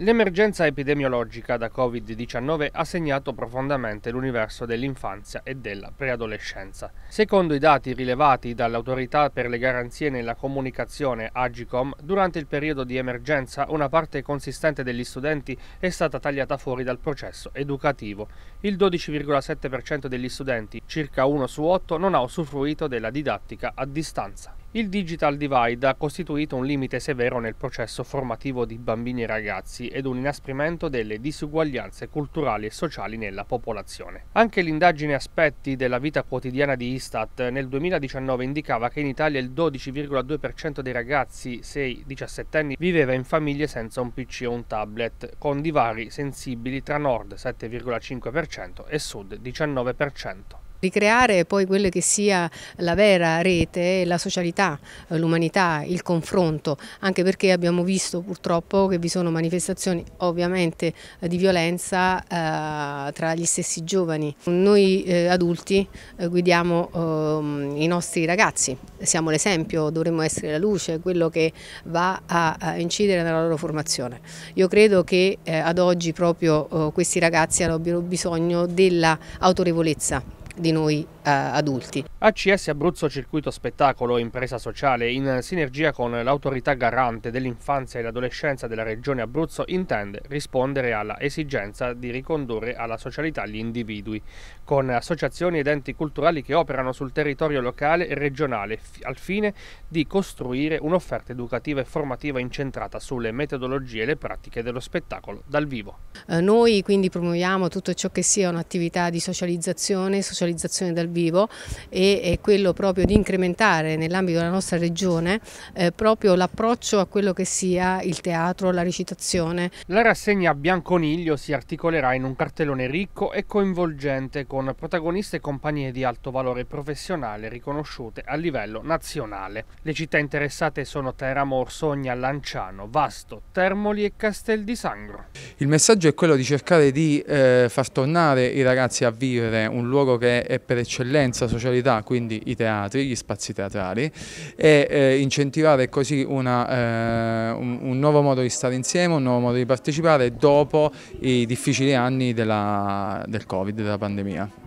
L'emergenza epidemiologica da Covid-19 ha segnato profondamente l'universo dell'infanzia e della preadolescenza. Secondo i dati rilevati dall'Autorità per le garanzie nella comunicazione Agicom, durante il periodo di emergenza una parte consistente degli studenti è stata tagliata fuori dal processo educativo. Il 12,7% degli studenti, circa 1 su 8, non ha usufruito della didattica a distanza. Il digital divide ha costituito un limite severo nel processo formativo di bambini e ragazzi ed un inasprimento delle disuguaglianze culturali e sociali nella popolazione. Anche l'indagine aspetti della vita quotidiana di Istat nel 2019 indicava che in Italia il 12,2% dei ragazzi 6-17 anni viveva in famiglie senza un PC o un tablet, con divari sensibili tra nord 7,5% e sud 19% ricreare poi quella che sia la vera rete, la socialità, eh, l'umanità, il confronto, anche perché abbiamo visto purtroppo che vi sono manifestazioni ovviamente eh, di violenza eh, tra gli stessi giovani. Noi eh, adulti eh, guidiamo ehm, i nostri ragazzi, siamo l'esempio, dovremmo essere la luce, quello che va a, a incidere nella loro formazione. Io credo che eh, ad oggi proprio questi ragazzi abbiano bisogno dell'autorevolezza di noi eh, adulti. ACS Abruzzo Circuito Spettacolo, impresa sociale, in sinergia con l'autorità garante dell'infanzia e l'adolescenza della regione Abruzzo, intende rispondere alla esigenza di ricondurre alla socialità gli individui, con associazioni ed enti culturali che operano sul territorio locale e regionale, al fine di costruire un'offerta educativa e formativa incentrata sulle metodologie e le pratiche dello spettacolo dal vivo. Eh, noi quindi promuoviamo tutto ciò che sia un'attività di socializzazione, socializzazione dal vivo, vivo e è quello proprio di incrementare nell'ambito della nostra regione eh, proprio l'approccio a quello che sia il teatro, la recitazione. La rassegna Bianconiglio si articolerà in un cartellone ricco e coinvolgente con protagoniste e compagnie di alto valore professionale riconosciute a livello nazionale. Le città interessate sono Teramo, Orsogna, Lanciano, Vasto, Termoli e Castel di Sangro. Il messaggio è quello di cercare di eh, far tornare i ragazzi a vivere un luogo che è per eccellenza eccellenza, socialità, quindi i teatri, gli spazi teatrali e eh, incentivare così una, eh, un, un, nuovo modo di stare insieme, un nuovo modo di partecipare dopo i difficili anni della, del Covid, della pandemia.